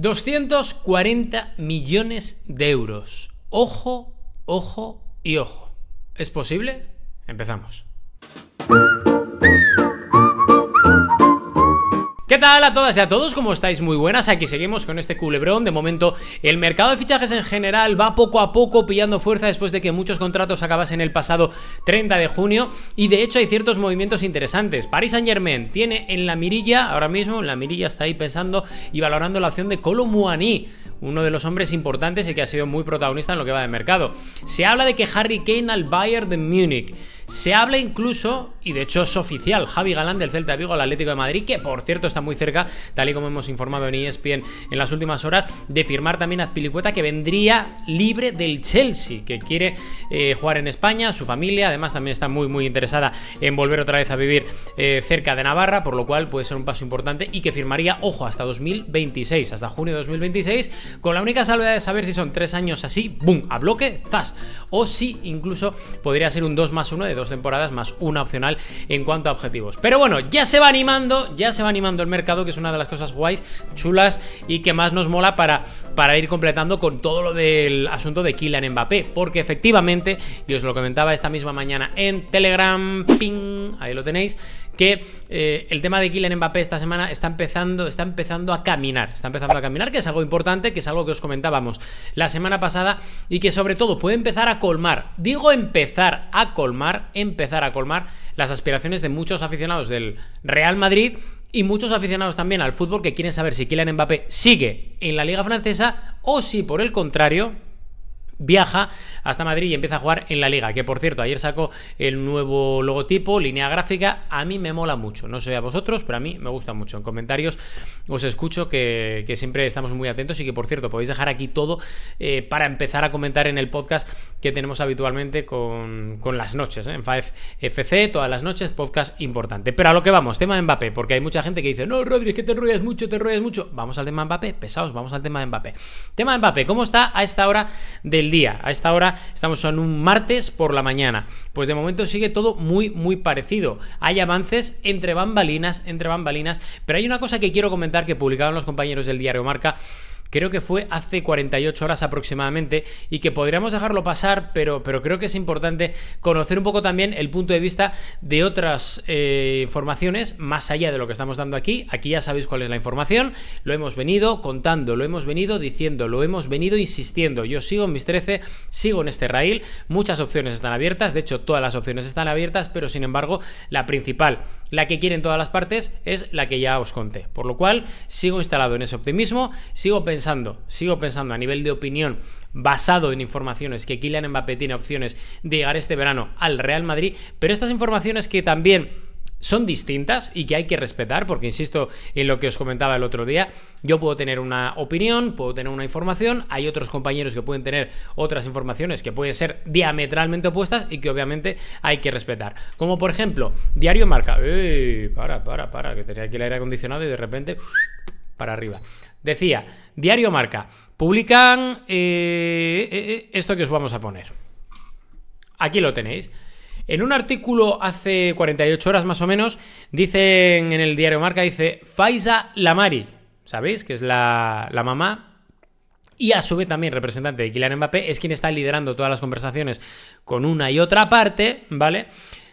240 millones de euros. Ojo, ojo y ojo. ¿Es posible? Empezamos. ¿Qué tal a todas y a todos? ¿Cómo estáis? Muy buenas, aquí seguimos con este culebrón De momento, el mercado de fichajes en general va poco a poco pillando fuerza después de que muchos contratos acabasen el pasado 30 de junio y de hecho hay ciertos movimientos interesantes. Paris Saint Germain tiene en la mirilla, ahora mismo, en la mirilla está ahí pensando y valorando la opción de Colo Muani uno de los hombres importantes y que ha sido muy protagonista en lo que va de mercado. Se habla de que Harry Kane al Bayern de Múnich. Se habla incluso, y de hecho es oficial, Javi Galán del Celta Vigo al Atlético de Madrid, que por cierto está muy cerca, tal y como hemos informado en ESPN en las últimas horas, de firmar también a Azpilicueta, que vendría libre del Chelsea, que quiere eh, jugar en España, su familia, además también está muy, muy interesada en volver otra vez a vivir eh, cerca de Navarra, por lo cual puede ser un paso importante y que firmaría, ojo, hasta 2026, hasta junio de 2026 con la única salvedad de saber si son tres años así, boom, a bloque, zas. O si incluso podría ser un 2 más 1 de dos temporadas más una opcional en cuanto a objetivos. Pero bueno, ya se va animando, ya se va animando el mercado, que es una de las cosas guays, chulas y que más nos mola para, para ir completando con todo lo del asunto de Kylian Mbappé. Porque efectivamente, y os lo comentaba esta misma mañana en Telegram, ping, ahí lo tenéis, que eh, el tema de Kylian Mbappé esta semana está empezando, está empezando a caminar, está empezando a caminar, que es algo importante, que es algo que os comentábamos la semana pasada y que sobre todo puede empezar a colmar, digo empezar a colmar, empezar a colmar las aspiraciones de muchos aficionados del Real Madrid y muchos aficionados también al fútbol que quieren saber si Kylian Mbappé sigue en la liga francesa o si por el contrario viaja hasta Madrid y empieza a jugar en la liga, que por cierto, ayer sacó el nuevo logotipo, línea gráfica, a mí me mola mucho, no sé a vosotros, pero a mí me gusta mucho. En comentarios os escucho que, siempre estamos muy atentos y que por cierto podéis dejar aquí todo eh, para empezar a comentar en el podcast que tenemos habitualmente con, las noches, ¿eh? en 5FC, todas las noches, podcast importante. Pero a lo que vamos, tema de Mbappé, porque hay mucha gente que dice, no, Rodri que te enrollas mucho, te enrollas mucho. Vamos al tema de Mbappé, pesados, vamos al tema de Mbappé. Tema de Mbappé, ¿cómo está a esta hora del día. A esta hora estamos en un martes por la mañana. Pues de momento sigue todo muy, muy parecido. Hay avances entre bambalinas, entre bambalinas, pero hay una cosa que quiero comentar que publicaron los compañeros del diario Marca creo que fue hace 48 horas aproximadamente y que podríamos dejarlo pasar, pero, pero creo que es importante conocer un poco también el punto de vista de otras eh, informaciones más allá de lo que estamos dando aquí. Aquí ya sabéis cuál es la información, lo hemos venido contando, lo hemos venido diciendo, lo hemos venido insistiendo. Yo sigo en mis 13, sigo en este rail, muchas opciones están abiertas, de hecho todas las opciones están abiertas, pero sin embargo la principal, la que quieren todas las partes, es la que ya os conté. Por lo cual sigo instalado en ese optimismo, sigo pensando sigo pensando a nivel de opinión, basado en informaciones que Kylian Mbappé tiene opciones de llegar este verano al Real Madrid, pero estas informaciones que también son distintas y que hay que respetar, porque insisto en lo que os comentaba el otro día, yo puedo tener una opinión, puedo tener una información, hay otros compañeros que pueden tener otras informaciones que pueden ser diametralmente opuestas y que obviamente hay que respetar. Como por ejemplo, Diario Marca, ¡Ey! para, para, para, que tenía aquí el aire acondicionado y de repente para arriba. Decía, Diario Marca, publican eh, eh, eh, esto que os vamos a poner. Aquí lo tenéis. En un artículo hace 48 horas más o menos, dicen en el diario Marca, dice Faisa Lamari, ¿sabéis? Que es la, la mamá y a su vez también representante de Kylian Mbappé, es quien está liderando todas las conversaciones con una y otra parte, ¿vale?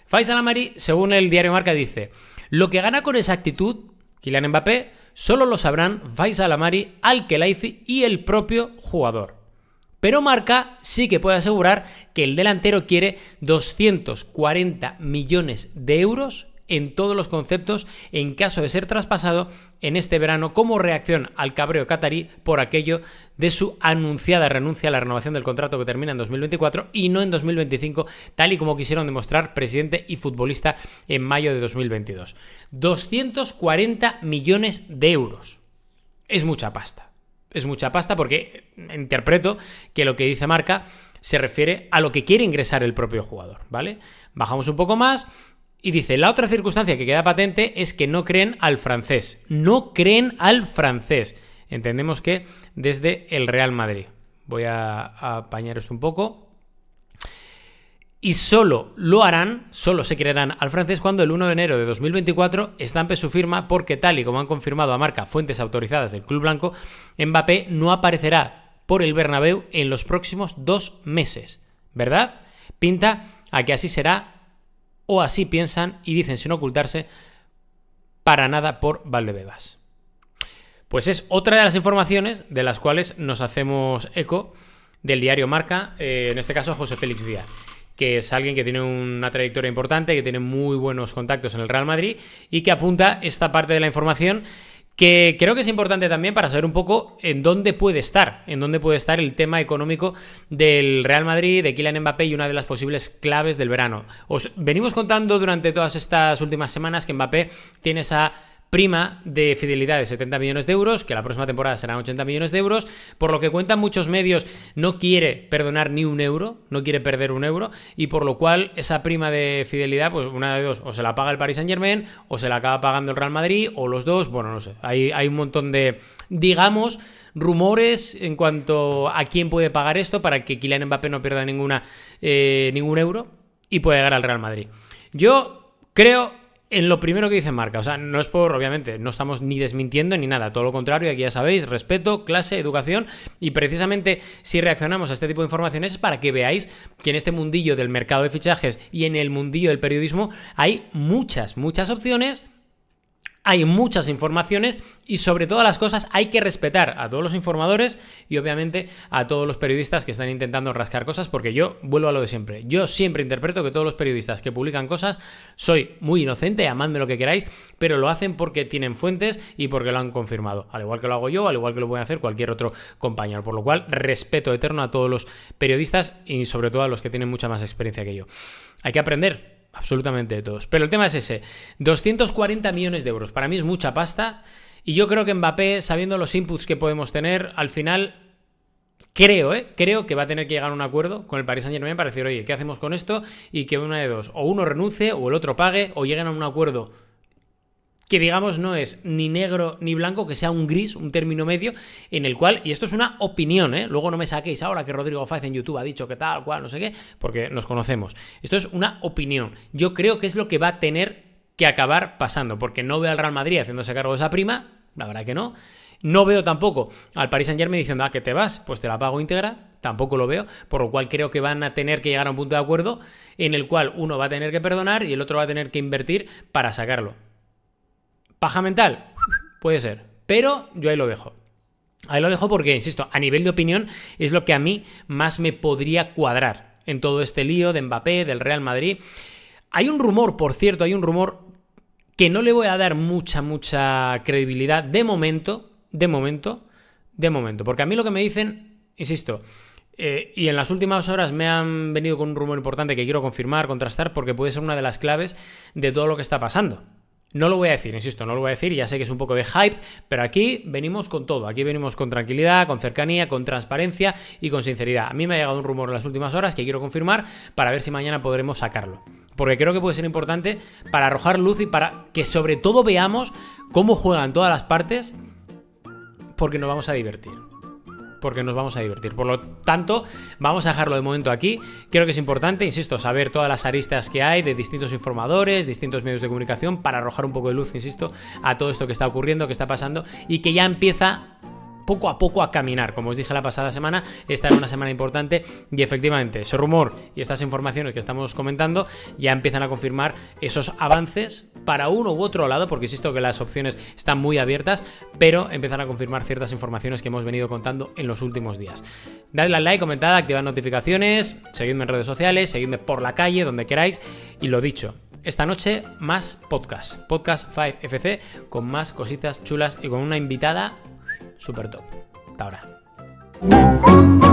Faisa Lamari, según el diario Marca, dice, lo que gana con esa actitud, Kylian Mbappé, solo lo sabrán Vaisalamari, Amari, al y el propio jugador. Pero Marca sí que puede asegurar que el delantero quiere 240 millones de euros en todos los conceptos en caso de ser traspasado en este verano como reacción al cabreo catarí por aquello de su anunciada renuncia a la renovación del contrato que termina en 2024 y no en 2025, tal y como quisieron demostrar presidente y futbolista en mayo de 2022. 240 millones de euros. Es mucha pasta. Es mucha pasta porque interpreto que lo que dice Marca se refiere a lo que quiere ingresar el propio jugador, ¿vale? Bajamos un poco más, y dice, la otra circunstancia que queda patente es que no creen al francés. No creen al francés. Entendemos que desde el Real Madrid. Voy a, apañar esto un poco. Y solo lo harán, solo se creerán al francés cuando el 1 de enero de 2024 estampe su firma porque tal y como han confirmado a marca fuentes autorizadas del Club Blanco, Mbappé no aparecerá por el Bernabéu en los próximos dos meses. ¿Verdad? Pinta a que así será o así piensan y dicen sin ocultarse para nada por Valdebebas. Pues es otra de las informaciones de las cuales nos hacemos eco del diario Marca, eh, en este caso José Félix Díaz que es alguien que tiene una trayectoria importante, que tiene muy buenos contactos en el Real Madrid y que apunta esta parte de la información que creo que es importante también para saber un poco en dónde puede estar, en dónde puede estar el tema económico del Real Madrid, de Kylian Mbappé y una de las posibles claves del verano. Os venimos contando durante todas estas últimas semanas que Mbappé tiene esa prima de fidelidad de 70 millones de euros, que la próxima temporada serán 80 millones de euros, por lo que cuentan muchos medios, no quiere perdonar ni un euro, no quiere perder un euro, y por lo cual esa prima de fidelidad, pues una de dos, o se la paga el Paris Saint Germain, o se la acaba pagando el Real Madrid, o los dos, bueno, no sé, hay, un montón de, digamos, rumores en cuanto a quién puede pagar esto para que Kylian Mbappé no pierda ninguna, eh, ningún euro y pueda llegar al Real Madrid. Yo creo en lo primero que dice Marca, o sea, no es por, obviamente, no estamos ni desmintiendo ni nada, todo lo contrario, aquí ya sabéis, respeto, clase, educación, y precisamente si reaccionamos a este tipo de informaciones es para que veáis que en este mundillo del mercado de fichajes y en el mundillo del periodismo hay muchas, muchas opciones hay muchas informaciones y sobre todas las cosas hay que respetar a todos los informadores y obviamente a todos los periodistas que están intentando rascar cosas porque yo vuelvo a lo de siempre. Yo siempre interpreto que todos los periodistas que publican cosas soy muy inocente, amadme lo que queráis, pero lo hacen porque tienen fuentes y porque lo han confirmado. Al igual que lo hago yo, al igual que lo puede hacer cualquier otro compañero. Por lo cual, respeto eterno a todos los periodistas y sobre todo a los que tienen mucha más experiencia que yo. Hay que aprender absolutamente de todos. Pero el tema es ese, 240 millones de euros, para mí es mucha pasta y yo creo que Mbappé, sabiendo los inputs que podemos tener, al final creo, ¿eh? creo que va a tener que llegar a un acuerdo con el Paris Saint-Germain para decir, oye, ¿qué hacemos con esto? Y que una de dos, o uno renuncie, o el otro pague, o lleguen a un acuerdo que digamos no es ni negro ni blanco, que sea un gris, un término medio, en el cual, y esto es una opinión, ¿eh? luego no me saquéis ahora que Rodrigo Faiz en YouTube ha dicho que tal, cual, no sé qué, porque nos conocemos. Esto es una opinión. Yo creo que es lo que va a tener que acabar pasando, porque no veo al Real Madrid haciéndose cargo de esa prima, la verdad que no. No veo tampoco al Paris Saint Germain diciendo, ah, que te vas, pues te la pago íntegra, tampoco lo veo, por lo cual creo que van a tener que llegar a un punto de acuerdo en el cual uno va a tener que perdonar y el otro va a tener que invertir para sacarlo. Paja mental, puede ser, pero yo ahí lo dejo. Ahí lo dejo porque, insisto, a nivel de opinión es lo que a mí más me podría cuadrar en todo este lío de Mbappé, del Real Madrid. Hay un rumor, por cierto, hay un rumor que no le voy a dar mucha, mucha credibilidad de momento, de momento, de momento. Porque a mí lo que me dicen, insisto, eh, y en las últimas horas me han venido con un rumor importante que quiero confirmar, contrastar, porque puede ser una de las claves de todo lo que está pasando. No lo voy a decir, insisto, no lo voy a decir, ya sé que es un poco de hype, pero aquí venimos con todo, aquí venimos con tranquilidad, con cercanía, con transparencia y con sinceridad. A mí me ha llegado un rumor en las últimas horas que quiero confirmar para ver si mañana podremos sacarlo. Porque creo que puede ser importante para arrojar luz y para que sobre todo veamos cómo juegan todas las partes, porque nos vamos a divertir porque nos vamos a divertir. Por lo tanto, vamos a dejarlo de momento aquí. Creo que es importante, insisto, saber todas las aristas que hay de distintos informadores, distintos medios de comunicación, para arrojar un poco de luz, insisto, a todo esto que está ocurriendo, que está pasando y que ya empieza poco a poco a caminar. Como os dije la pasada semana, esta era una semana importante y efectivamente ese rumor y estas informaciones que estamos comentando ya empiezan a confirmar esos avances para uno u otro lado, porque insisto que las opciones están muy abiertas, pero empiezan a confirmar ciertas informaciones que hemos venido contando en los últimos días. Dadle al like, comentad, activad notificaciones, seguidme en redes sociales, seguidme por la calle, donde queráis, y lo dicho, esta noche más podcast, podcast 5FC, con más cositas chulas y con una invitada Super top. Hasta ahora.